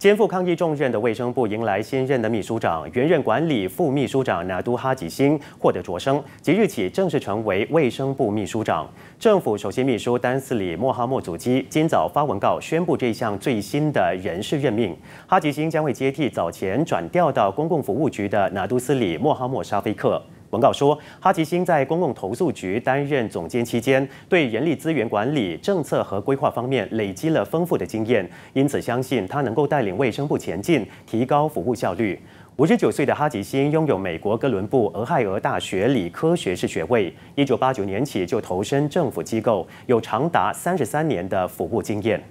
肩负抗疫重任的卫生部迎来新任的秘书长，原任管理副秘书长纳都哈吉星获得擢升，即日起正式成为卫生部秘书长。政府首席秘书丹斯里莫哈莫祖基今早发文告宣布这项最新的人事任命，哈吉星将会接替早前转调到公共服务局的纳都斯里莫哈莫沙菲克。文告说，哈吉星在公共投诉局担任总监期间，对人力资源管理政策和规划方面累积了丰富的经验，因此相信他能够带领卫生部前进，提高服务效率。五十九岁的哈吉星拥有美国哥伦布俄亥俄大学理科学士学位，一九八九年起就投身政府机构，有长达三十三年的服务经验。